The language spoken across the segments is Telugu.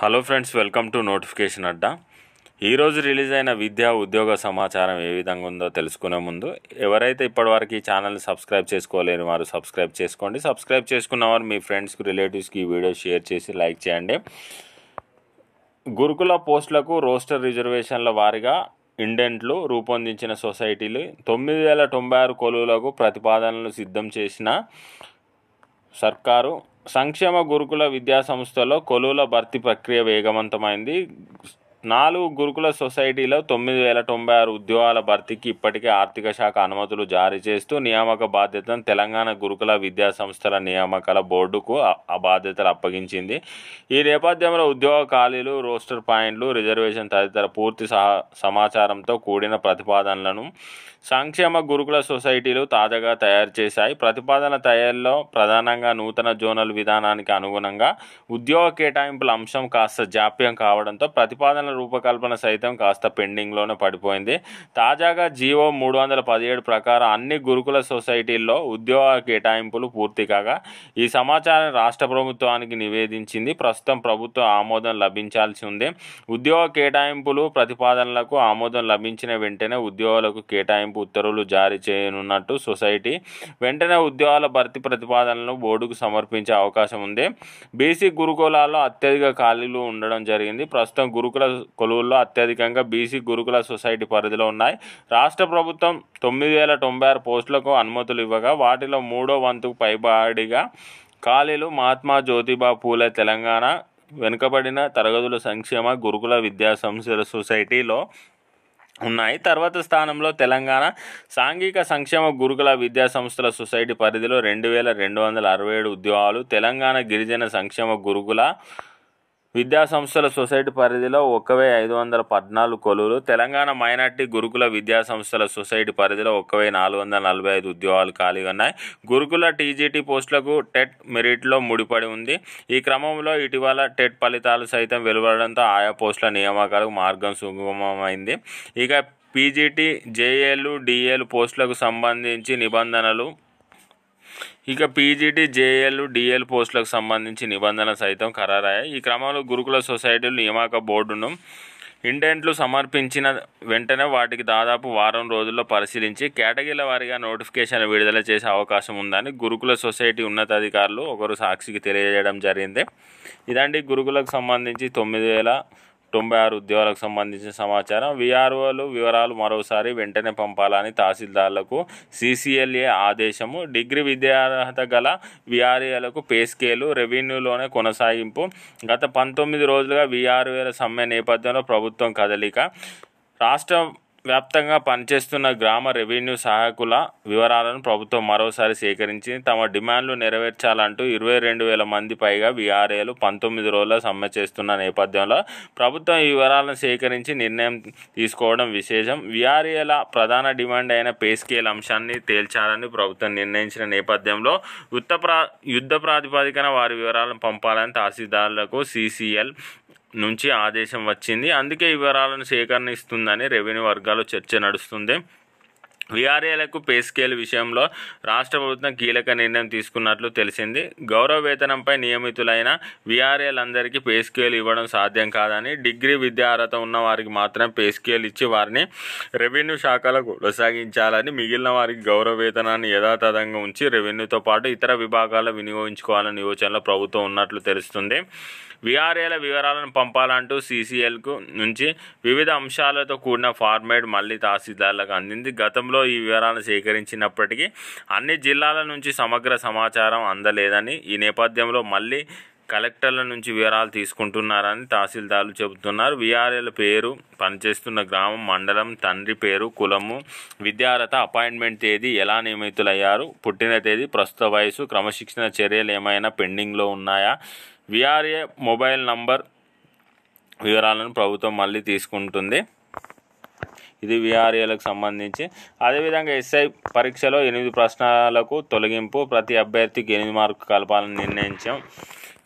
hello friends welcome to notification Adda ఈరోజు రిలీజ్ అయిన విద్యా ఉద్యోగ సమాచారం ఏ విధంగా ఉందో తెలుసుకునే ముందు ఎవరైతే ఇప్పటివరకు ఈ ఛానల్ని సబ్స్క్రైబ్ చేసుకోలేని వారు సబ్స్క్రైబ్ చేసుకోండి సబ్స్క్రైబ్ చేసుకున్న వారు మీ ఫ్రెండ్స్కి రిలేటివ్స్కి ఈ వీడియో షేర్ చేసి లైక్ చేయండి గురుకుల పోస్టులకు రోస్టర్ రిజర్వేషన్ల వారిగా ఇండెంట్లు రూపొందించిన సొసైటీలు తొమ్మిది వేల తొంభై ఆరు కొలువులకు ప్రతిపాదనలు సిద్ధం చేసిన సర్కారు సంక్షేమ గురుకుల విద్యా సంస్థలో కొలువుల భర్తీ ప్రక్రియ వేగవంతమైంది నాలుగు గురుకుల సొసైటీలో తొమ్మిది వేల తొంభై ఆరు ఉద్యోగాల భర్తీకి ఇప్పటికే ఆర్థిక శాఖ అనుమతులు జారీ చేస్తూ నియామక బాధ్యతను తెలంగాణ గురుకుల విద్యా సంస్థల నియామకాల బోర్డుకు ఆ బాధ్యతలు అప్పగించింది ఈ నేపథ్యంలో ఉద్యోగ ఖాళీలు రోస్టర్ పాయింట్లు రిజర్వేషన్ తదితర పూర్తి సహా సమాచారంతో కూడిన ప్రతిపాదనలను సంక్షేమ గురుకుల సొసైటీలు తాజాగా తయారు చేశాయి ప్రతిపాదన తయారీలో ప్రధానంగా నూతన జోనల్ విధానానికి అనుగుణంగా ఉద్యోగ కేటాయింపుల అంశం కాస్త జాప్యం కావడంతో ప్రతిపాదన శాసన రూపకల్పన సైతం కాస్త పెండింగ్లోనే పడిపోయింది తాజాగా జీవో మూడు వందల పదిహేడు ప్రకారం అన్ని గురుకుల సొసైటీల్లో ఉద్యోగ కేటాయింపులు పూర్తి కాగా ఈ సమాచారం రాష్ట్ర ప్రభుత్వానికి నివేదించింది ప్రస్తుతం ప్రభుత్వ ఆమోదం లభించాల్సి ఉంది ఉద్యోగ కేటాయింపులు ప్రతిపాదనలకు ఆమోదం లభించిన వెంటనే ఉద్యోగులకు కేటాయింపు ఉత్తర్వులు జారీ చేయనున్నట్టు సొసైటీ వెంటనే ఉద్యోగాల భర్తీ ప్రతిపాదనలను బోర్డుకు సమర్పించే అవకాశం ఉంది బీసీ గురుకులాల్లో అత్యధిక ఖాళీలు ఉండడం జరిగింది ప్రస్తుతం గురుకుల కొలువుల్లో అత్యధికంగా బీసీ గురుకుల సొసైటీ పరిధిలో ఉన్నాయి రాష్ట్ర ప్రభుత్వం తొమ్మిది వేల తొంభై ఆరు పోస్టులకు అనుమతులు ఇవ్వగా వాటిలో మూడో వంతుకు పైబాడిగా ఖాళీలు మహాత్మా జ్యోతిబా పూలే తెలంగాణ వెనుకబడిన తరగతుల సంక్షేమ గురుకుల విద్యా సంస్థల సొసైటీలో ఉన్నాయి తర్వాత స్థానంలో తెలంగాణ సాంఘిక సంక్షేమ గురుకుల విద్యా సంస్థల సొసైటీ పరిధిలో రెండు వేల రెండు వందల అరవై ఏడు ఉద్యోగాలు తెలంగాణ గిరిజన సంక్షేమ గురుకుల విద్యా సంస్థల సొసైటీ పరిధిలో ఒక ఐదు వందల పద్నాలుగు కొలువులు తెలంగాణ మైనార్టీ గురుకుల విద్యా సంస్థల సొసైటీ పరిధిలో ఒక నాలుగు వందల నలభై ఐదు ఉద్యోగాలు ఖాళీగా ఉన్నాయి గురుకుల టీజీటీ పోస్టులకు టెట్ మెరిట్లో ముడిపడి ఉంది ఈ క్రమంలో ఇటీవల టెట్ ఫలితాలు సైతం వెలువడడంతో ఆయా పోస్టుల నియామకాలకు మార్గం సుగమమైంది ఇక పీజీటీ జేఏలు డిఏలు పోస్టులకు సంబంధించి నిబంధనలు ఇక పీజీటీ జేఎల్ డిఎల్ పోస్టులకు సంబంధించి నిబంధనలు సైతం ఖరారయ్యాయి ఈ క్రమంలో గురుకుల సొసైటీలు నియామక బోర్డును ఇంటెంట్లు సమర్పించిన వెంటనే వాటికి దాదాపు వారం రోజుల్లో పరిశీలించి కేటగిరీల వారీగా నోటిఫికేషన్ విడుదల చేసే అవకాశం ఉందని గురుకుల సొసైటీ ఉన్నతాధికారులు ఒకరు సాక్షికి తెలియజేయడం జరిగింది ఇదండి గురుకులకు సంబంధించి తొమ్మిది వేల తొంభై ఆరు ఉద్యోగాలకు సంబంధించిన సమాచారం విఆర్ఓలు వివరాలు మరోసారి వెంటనే పంపాలని తహసీల్దార్లకు సీసీఎల్ఏ e ఆదేశము డిగ్రీ విద్యార్హత గల విఆర్ఏలకు e పే స్కేలు రెవెన్యూలోనే కొనసాగింపు గత పంతొమ్మిది రోజులుగా విఆర్ఏల e సమ్మె నేపథ్యంలో ప్రభుత్వం కదలిక రాష్ట్ర వ్యాప్తంగా పనిచేస్తున్న గ్రామ రెవెన్యూ సహాయకుల వివరాలను ప్రభుత్వం మరోసారి సేకరించి తమ డిమాండ్లు నెరవేర్చాలంటూ ఇరవై రెండు వేల మంది పైగా విఆర్ఏలు పంతొమ్మిది రోజుల సమ్మె చేస్తున్న నేపథ్యంలో ప్రభుత్వం ఈ వివరాలను సేకరించి నిర్ణయం తీసుకోవడం విశేషం విఆర్ఏల ప్రధాన డిమాండ్ అయిన పే స్కేల్ అంశాన్ని తేల్చాలని ప్రభుత్వం నిర్ణయించిన నేపథ్యంలో యుద్ధ ప్రా యుద్ధ ప్రాతిపదికన వారి వివరాలను పంపాలని తహసీల్దారులకు సిసిఎల్ నుంచి ఆదేశం వచ్చింది అందుకే వివరాలను సేకరణిస్తుందని రెవెన్యూ వర్గాలు చర్చ నడుస్తుంది విఆర్ఏలకు పే స్కేల్ విషయంలో రాష్ట్ర ప్రభుత్వం కీలక నిర్ణయం తీసుకున్నట్లు తెలిసింది గౌరవ వేతనంపై నియమితులైన విఆర్ఏలందరికీ పే స్కేల్ ఇవ్వడం సాధ్యం కాదని డిగ్రీ విద్యా అర్హత ఉన్న వారికి మాత్రం పే స్కేల్ ఇచ్చి వారిని రెవెన్యూ శాఖలకు కొనసాగించాలని మిగిలిన వారికి గౌరవ వేతనాన్ని యథాతథంగా ఉంచి రెవెన్యూతో పాటు ఇతర విభాగాల వినియోగించుకోవాలని యోచనలో ప్రభుత్వం ఉన్నట్లు తెలుస్తుంది విఆర్ఏల వివరాలను పంపాలంటూ సీసీఎల్కు నుంచి వివిధ అంశాలతో కూడిన ఫార్మేట్ మళ్ళీ తహసీల్దార్లకు అందింది గతంలో గతంలో ఈ వివరాలను సేకరించినప్పటికీ అన్ని జిల్లాల నుంచి సమగ్ర సమాచారం అందలేదని ఈ నేపథ్యంలో మళ్ళీ కలెక్టర్ల నుంచి వివరాలు తీసుకుంటున్నారని తహసీల్దార్లు చెబుతున్నారు విఆర్ఏల పేరు పనిచేస్తున్న గ్రామం మండలం తండ్రి పేరు కులము విద్యార్హత అపాయింట్మెంట్ తేదీ ఎలా నియమితులయ్యారు పుట్టిన తేదీ ప్రస్తుత వయసు క్రమశిక్షణ చర్యలు ఏమైనా పెండింగ్లో ఉన్నాయా విఆర్ఏ మొబైల్ నంబర్ వివరాలను ప్రభుత్వం మళ్ళీ తీసుకుంటుంది ఇది విఆర్ఏలకు సంబంధించి అదేవిధంగా ఎస్ఐ పరీక్షలో ఎనిమిది ప్రశ్నలకు తొలగింపు ప్రతి అభ్యర్థికి ఎనిమిది మార్కు కలపాలని నిర్ణయించాం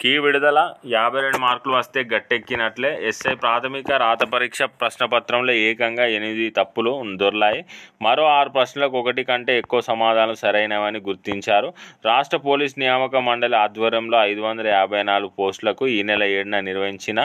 కీ విడుదల యాభై రెండు మార్కులు వస్తే గట్టెక్కినట్లే ఎస్ఐ ప్రాథమిక రాత పరీక్ష ప్రశ్నపత్రంలో ఏకంగా ఎనిమిది తప్పులు దొర్లాయి మరో ఆరు ప్రశ్నలకు ఒకటి కంటే ఎక్కువ సమాధానం సరైనవని గుర్తించారు రాష్ట్ర పోలీస్ నియామక మండలి ఆధ్వర్యంలో ఐదు వందల యాభై నాలుగు పోస్టులకు ఈ నెల ఏడున నిర్వహించిన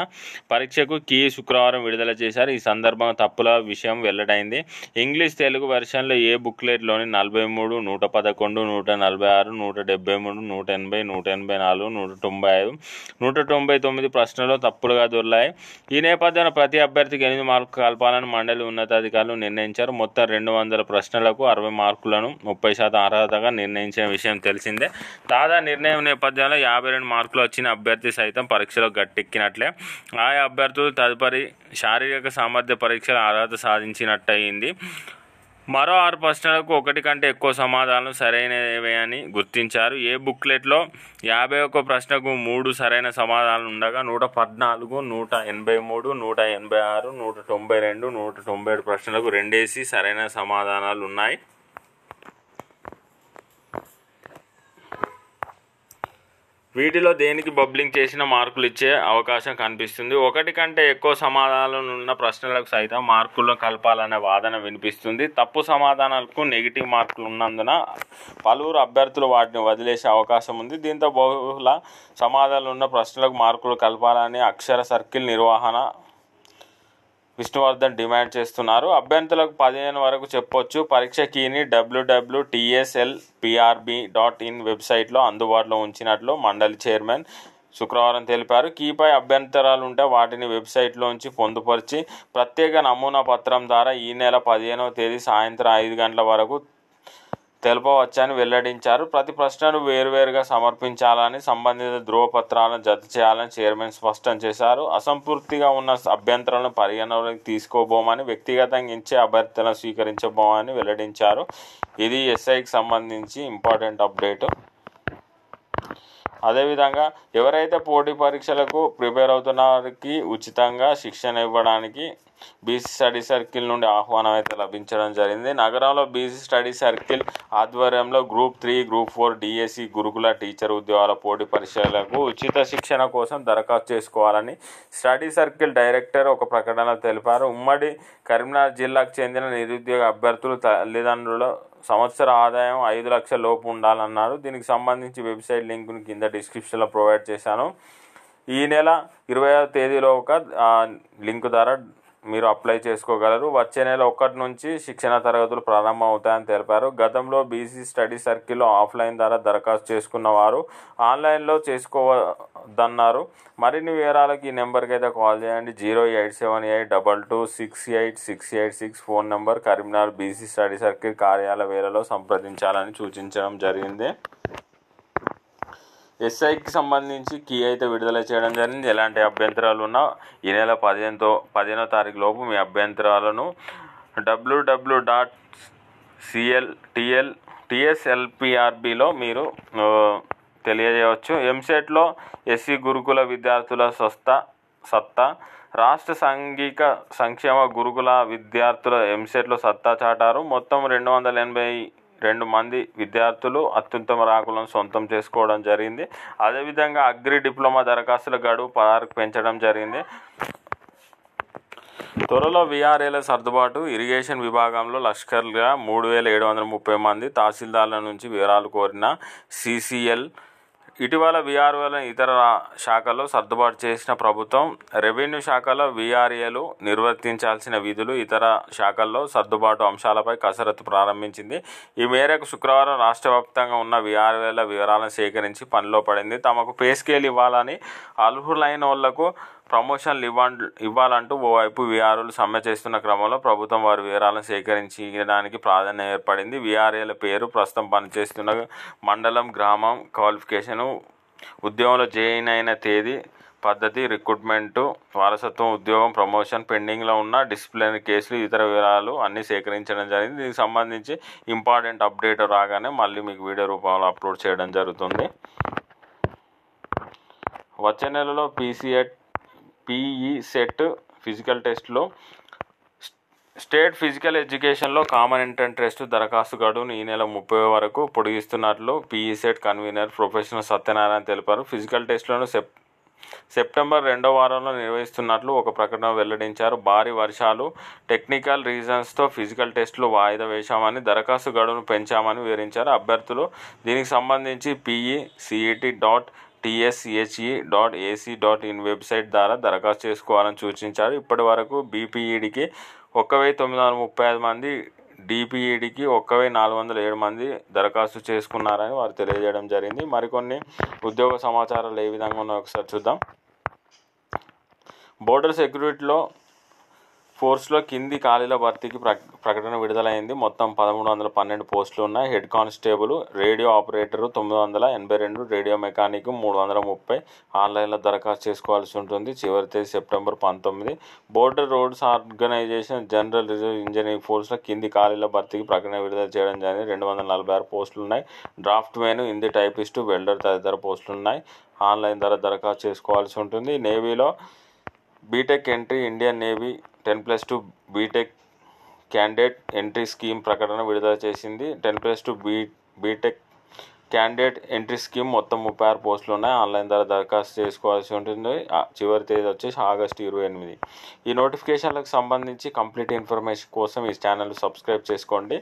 పరీక్షకు కీ శుక్రవారం విడుదల చేశారు ఈ సందర్భంగా తప్పుల విషయం వెల్లడైంది ఇంగ్లీష్ తెలుగు వెర్షన్లో ఏ బుక్లెట్లోని నలభై మూడు నూట పదకొండు నూట నలభై ఆరు నూట డెబ్బై మూడు నూట ఎనభై నూట ఎనభై నాలుగు నూట తొంభై ఐదు లేదు నూట తొంభై తొమ్మిది ప్రశ్నలు తప్పులుగా దొరలాయి ఈ నేపథ్యంలో ప్రతి అభ్యర్థికి ఎనిమిది మార్కులు కలపాలని మండలి ఉన్నతాధికారులు నిర్ణయించారు మొత్తం రెండు వందల ప్రశ్నలకు అరవై మార్కులను ముప్పై శాతం అర్హతగా నిర్ణయించిన విషయం తెలిసిందే తాజా నిర్ణయం నేపథ్యంలో యాభై రెండు మార్కులు వచ్చిన అభ్యర్థి సైతం పరీక్షలో గట్టెక్కినట్లే ఆయా అభ్యర్థులు తదుపరి శారీరక సామర్థ్య పరీక్షల అర్హత సాధించినట్టయింది మరో ఆరు ప్రశ్నలకు ఒకటి కంటే ఎక్కువ సమాధానం సరైనవే అని గుర్తించారు ఏ బుక్లెట్లో యాభై ఒక్క ప్రశ్నకు మూడు సరైన సమాధానాలు ఉండగా నూట పద్నాలుగు నూట ఎనభై మూడు నూట ఎనభై ఆరు నూట తొంభై రెండు నూట తొంభై ఏడు ప్రశ్నలకు రెండేసి సరైన సమాధానాలు ఉన్నాయి వీటిలో దేనికి బబ్లింగ్ చేసిన మార్కులు ఇచ్చే అవకాశం కనిపిస్తుంది ఒకటి కంటే ఎక్కువ సమాధానాలు ఉన్న ప్రశ్నలకు సైతం మార్కుల్లో కలపాలనే వాదన వినిపిస్తుంది తప్పు సమాధానాలకు నెగిటివ్ మార్కులు ఉన్నందున పలువురు అభ్యర్థులు వాటిని వదిలేసే అవకాశం ఉంది దీంతో బహుళ సమాధానాలు ఉన్న ప్రశ్నలకు మార్కులు కలపాలని అక్షర సర్కిల్ నిర్వహణ విష్ణువర్ధన్ డిమాండ్ చేస్తున్నారు అభ్యర్థులకు పదిహేను వరకు చెప్పొచ్చు పరీక్ష కీని WWW TSL PRB dot in వెబ్సైట్లో అందుబాటులో ఉంచినట్లు మండలి చైర్మన్ శుక్రవారం తెలిపారు కీపై అభ్యంతరాలు ఉంటే వాటిని వెబ్సైట్లోంచి పొందుపరిచి ప్రత్యేక నమూనా పత్రం ద్వారా ఈ నెల పదిహేనవ తేదీ సాయంత్రం ఐదు గంటల వరకు తెలుపవచ్చని వెల్లడించారు ప్రతి ప్రశ్నను వేరువేరుగా సమర్పించాలని సంబంధిత ధృవపత్రాలను జత చేయాలని చైర్మన్ స్పష్టం చేశారు అసంపూర్తిగా ఉన్న అభ్యంతరాలను పరిగణలోకి తీసుకోబోమని వ్యక్తిగతంగా ఇచ్చే అభ్యర్థులను స్వీకరించబోమని వెల్లడించారు ఇది ఎస్ఐకి సంబంధించి ఇంపార్టెంట్ అప్డేట్ అదేవిధంగా ఎవరైతే పోటీ పరీక్షలకు ప్రిపేర్ అవుతున్న ఉచితంగా శిక్షణ ఇవ్వడానికి బీసీ స్టడీ సర్కిల్ నుండి ఆహ్వానం అయితే లభించడం జరిగింది నగరంలో బీసీ స్టడీ సర్కిల్ ఆధ్వర్యంలో group three group four DSC గురుకుల టీచర్ ఉద్యోగాల పోటీ పరీక్షలకు ఉచిత శిక్షణ కోసం దరఖాస్తు చేసుకోవాలని స్టడీ సర్కిల్ డైరెక్టర్ ఒక ప్రకటనలో తెలిపారు ఉమ్మడి కరీంనగర్ జిల్లాకు చెందిన నిరుద్యోగ అభ్యర్థులు తల్లిదండ్రుల సంవత్సర ఆదాయం ఐదు లక్షల లోపు ఉండాలన్నారు దీనికి సంబంధించి వెబ్సైట్ లింకును కింద డిస్క్రిప్షన్లో ప్రొవైడ్ చేశాను ఈ నెల ఇరవై తేదీలో ఒక లింక్ ద్వారా మీరు అప్లై చేసుకోగలరు వచ్చే నెల ఒకటి నుంచి శిక్షణ తరగతులు ప్రారంభమవుతాయని తెలిపారు గతంలో బీసీ స్టడీ సర్కిల్లో ఆఫ్లైన్ ద్వారా దరఖాస్తు చేసుకున్న వారు ఆన్లైన్లో చేసుకోవద్దన్నారు మరిన్ని వివరాలకు ఈ నెంబర్కి అయితే కాల్ చేయండి zero eight seven eight double two six eight six eight six phone number Karimnagar BC study circle కార్యాలయ వేళలో సంప్రదించాలని సూచించడం జరిగింది ఎస్ఐకి సంబంధించి కీ అయితే విడుదల చేయడం జరిగింది ఎలాంటి అభ్యంతరాలు ఉన్నా ఈ నెల పదిహేనుతో పదిహేనో తారీఖు లోపు మీ అభ్యంతరాలను డబ్ల్యూడబ్ల్యూ డాట్ సిఎల్ టిఎల్ టిఎస్ఎల్పిఆర్బిలో మీరు తెలియజేయవచ్చు ఎంసెట్లో e ఎస్సీ గురుకుల విద్యార్థుల స్వస్థ సత్తా రాష్ట్ర సాంఘిక సంక్షేమ గురుకుల విద్యార్థుల ఎంసెట్లో e సత్తా చాటారు మొత్తం రెండు వందల ఎనభై రెండు మంది విద్యార్థులు అత్యుత్తమ ర్యాంకులను సొంతం చేసుకోవడం జరిగింది అదేవిధంగా అగ్రి డిప్లొమా దరఖాస్తుల గడువు పదహారు పెంచడం జరిగింది త్వరలో విఆర్ఏల సర్దుబాటు ఇరిగేషన్ విభాగంలో లష్కర్గా మూడు వేల ఏడు వందల ముప్పై మంది తహసీల్దార్ల నుంచి వివరాలు కోరిన సిసిఎల్ ఇటీవల విఆర్ఓల ఇతర శాఖల్లో సర్దుబాటు చేసిన ప్రభుత్వం రెవెన్యూ శాఖలో విఆర్ఏలు నిర్వర్తించాల్సిన విధులు ఇతర శాఖల్లో సర్దుబాటు అంశాలపై కసరత్తు ప్రారంభించింది ఈ మేరకు శుక్రవారం రాష్ట్ర వ్యాప్తంగా ఉన్న వీఆర్ఏల వివరాలను సేకరించి పనిలో పడింది తమకు పే స్కేల్ ఇవ్వాలని అర్హులైన వాళ్లకు ప్రమోషన్లు ఇవ్వ ఇవ్వాలంటూ ఓవైపు వీఆర్ఓలు సమ్మె చేస్తున్న క్రమంలో ప్రభుత్వం వారి వివరాలను సేకరించడానికి ప్రాధాన్యం ఏర్పడింది వీఆర్ఏల పేరు ప్రస్తుతం పనిచేస్తున్న మండలం గ్రామం క్వాలిఫికేషను ఉద్యోగంలో జాయిన్ అయిన తేదీ పద్ధతి రిక్రూట్మెంటు వారసత్వం ఉద్యోగం ప్రమోషన్ పెండింగ్లో ఉన్న డిసిప్లినరీ కేసులు ఇతర వివరాలు అన్నీ సేకరించడం జరిగింది దీనికి సంబంధించి ఇంపార్టెంట్ అప్డేట్ రాగానే మళ్ళీ మీకు వీడియో రూపంలో అప్లోడ్ చేయడం జరుగుతుంది వచ్చే నెలలో పీసీఎట్ పీఈ సెట్ ఫిజికల్ టెస్ట్లో స్టేట్ ఫిజికల్ ఎడ్యుకేషన్లో కామన్ ఎంట్రన్స్ టెస్ట్ దరఖాస్తు గడువును ఈ నెల ముప్పై వరకు పొడిగిస్తున్నట్లు PE CET convenor professor Satyanarayana తెలిపారు ఫిజికల్ టెస్టులను సెప్ సెప్టెంబర్ రెండో వారంలో నిర్వహిస్తున్నట్లు ఒక ప్రకటన వెల్లడించారు భారీ వర్షాలు టెక్నికల్ రీజన్స్తో ఫిజికల్ టెస్టులు వాయిదా వేశామని దరఖాస్తు గడువును పెంచామని వివరించారు అభ్యర్థులు దీనికి సంబంధించి PE CET dot TSCHE dot AC dot in website ద్వారా దరఖాస్తు చేసుకోవాలని సూచించారు ఇప్పటి వరకు బీపీఈడికి ఒక వెయ్యి తొమ్మిది వందల ముప్పై ఐదు మంది డిపిఈడికి ఒక్క వెయ్యి నాలుగు వందల ఏడు మంది దరఖాస్తు చేసుకున్నారని వారు తెలియజేయడం జరిగింది మరికొన్ని ఉద్యోగ సమాచారాలు ఏ విధంగా ఉన్నాయో ఒకసారి చూద్దాం బోర్డర్ సెక్యూరిటీలో ఫోర్స్లో కింది ఖాళీల భర్తీకి ప్రకటన విడుదలైంది మొత్తం పదమూడు వందల పన్నెండు పోస్టులు ఉన్నాయి హెడ్ కానిస్టేబుల్ రేడియో ఆపరేటరు తొమ్మిది వందల ఎనభై రెండు రేడియో మెకానిక్ మూడు వందల ముప్పై ఆన్లైన్లో దరఖాస్తు చేసుకోవాల్సి ఉంటుంది చివరి తేదీ సెప్టెంబర్ పంతొమ్మిది border roads organisation general reserve engineering ఫోర్స్లో కింది ఖాళీల భర్తీకి ప్రకటన విడుదల చేయడం జరిగింది రెండు వందల నలభై ఆరు పోస్టులు ఉన్నాయి draughtsman Hindi typist welder తదితర పోస్టులు ఉన్నాయి ఆన్లైన్ ద్వారా దరఖాస్తు చేసుకోవాల్సి ఉంటుంది నేవీలో BTech entry Indian navy ten plus two BTech candidate entry scheme ప్రకటన విడుదల చేసింది ten plus two B BTech candidate entry scheme మొత్తం ముప్పై ఆరు పోస్టులు ఉన్నాయి ఆన్లైన్ ద్వారా దరఖాస్తు చేసుకోవాల్సి ఉంటుంది చివరి తేదీ వచ్చేసి ఆగస్టు ఇరవై ఎనిమిది ఈ నోటిఫికేషన్లకు సంబంధించి కంప్లీట్ ఇన్ఫర్మేషన్ కోసం ఈ ఛానల్ సబ్స్క్రైబ్ చేసుకోండి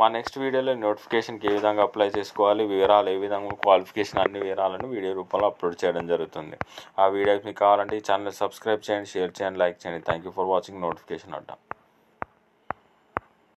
మా నెక్స్ట్ వీడియోలో నోటిఫికేషన్కి ఏ విధంగా అప్లై చేసుకోవాలి వివరాలు ఏ విధంగా క్వాలిఫికేషన్ అన్ని వివరాలను వీడియో రూపంలో అప్లోడ్ చేయడం జరుగుతుంది ఆ వీడియోకి మీకు కావాలంటే ఈ ఛానల్ సబ్స్క్రైబ్ చేయండి షేర్ చేయండి లైక్ చేయండి thank you for watching notification Adda